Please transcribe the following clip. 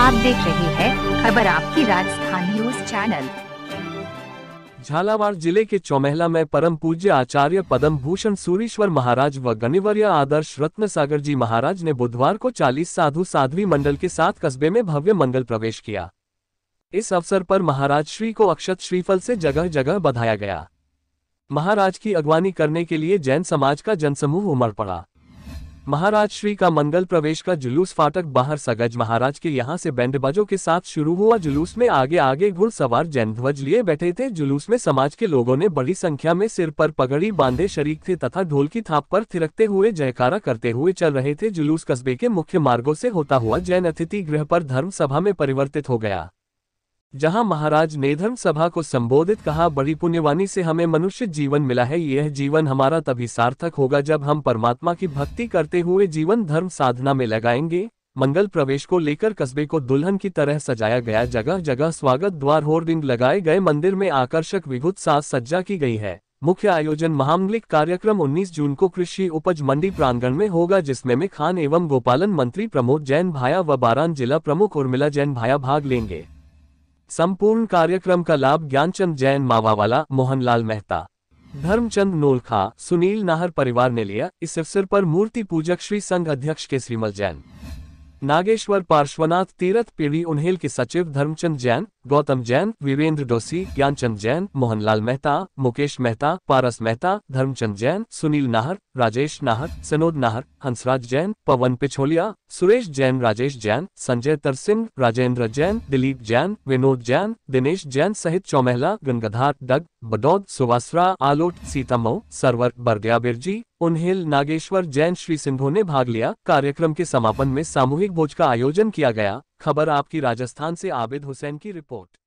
आप देख रहे हैं खबर आपकी राजस्थान न्यूज चैनल झालावाड़ जिले के चौमहला में परम पूज्य आचार्य पदम भूषण सूरीश्वर महाराज व गणिवर्य आदर्श रत्न सागर जी महाराज ने बुधवार को 40 साधु साध्वी मंडल के साथ कस्बे में भव्य मंडल प्रवेश किया इस अवसर पर महाराज श्री को अक्षत श्रीफल से जगह जगह बधाया गया महाराज की अगवानी करने के लिए जैन समाज का जनसमूह उमड़ पड़ा महाराज श्री का मंगल प्रवेश का जुलूस फाटक बाहर सगज महाराज के यहाँ से बैंड बैंडबाजों के साथ शुरू हुआ जुलूस में आगे आगे घुड़सवार जैन ध्वज लिए बैठे थे जुलूस में समाज के लोगों ने बड़ी संख्या में सिर पर पगड़ी बांधे शरीक थे तथा ढोल की थाप पर थिरकते हुए जयकारा करते हुए चल रहे थे जुलूस कस्बे के मुख्य मार्गो ऐसी होता हुआ जैन अतिथि गृह पर धर्म सभा में परिवर्तित हो गया जहां महाराज ने धर्म सभा को संबोधित कहा बड़ी पुण्यवानी से हमें मनुष्य जीवन मिला है यह जीवन हमारा तभी सार्थक होगा जब हम परमात्मा की भक्ति करते हुए जीवन धर्म साधना में लगाएंगे मंगल प्रवेश को लेकर कस्बे को दुल्हन की तरह सजाया गया जगह जगह स्वागत द्वार होर्डिंग लगाए गए मंदिर में आकर्षक विभुत साज सज्जा की गई है मुख्य आयोजन महामलिक कार्यक्रम 19 जून को कृषि उपज मंडी प्रांगण में होगा जिसमें में खान एवं गोपालन मंत्री प्रमोद जैन भाया व बारान जिला प्रमुख उर्मिला जैन भाया भाग लेंगे संपूर्ण कार्यक्रम का लाभ ज्ञानचंद जैन मावावाला मोहनलाल मेहता धर्मचंद नोलखा सुनील नाहर परिवार ने लिया इस अवसर पर मूर्ति पूजक श्री संघ अध्यक्ष के श्रीमल जैन नागेश्वर पार्श्वनाथ तीरथ पीढ़ी उन्हेल के सचिव धर्मचंद जैन गौतम जैन वीरेंद्र डोसी ज्ञानचंद जैन मोहनलाल मेहता मुकेश मेहता पारस मेहता धर्मचंद जैन सुनील नाहर राजेश नाहर सनोद नाहर हंसराज जैन पवन पिछोलिया सुरेश जैन राजेश जैन संजय तरसिंह राजेंद्र जैन दिलीप जैन विनोद जैन दिनेश जैन सहित चौमहला गंगाधार डग बडौद सुवासरा आलोट सीतामऊ सरवर बरदिया बिरजी उन्हेल नागेश्वर जैन श्री सिंधु ने भाग लिया कार्यक्रम के समापन में सामूहिक भोज का आयोजन किया गया खबर आपकी राजस्थान से आबिद हुसैन की रिपोर्ट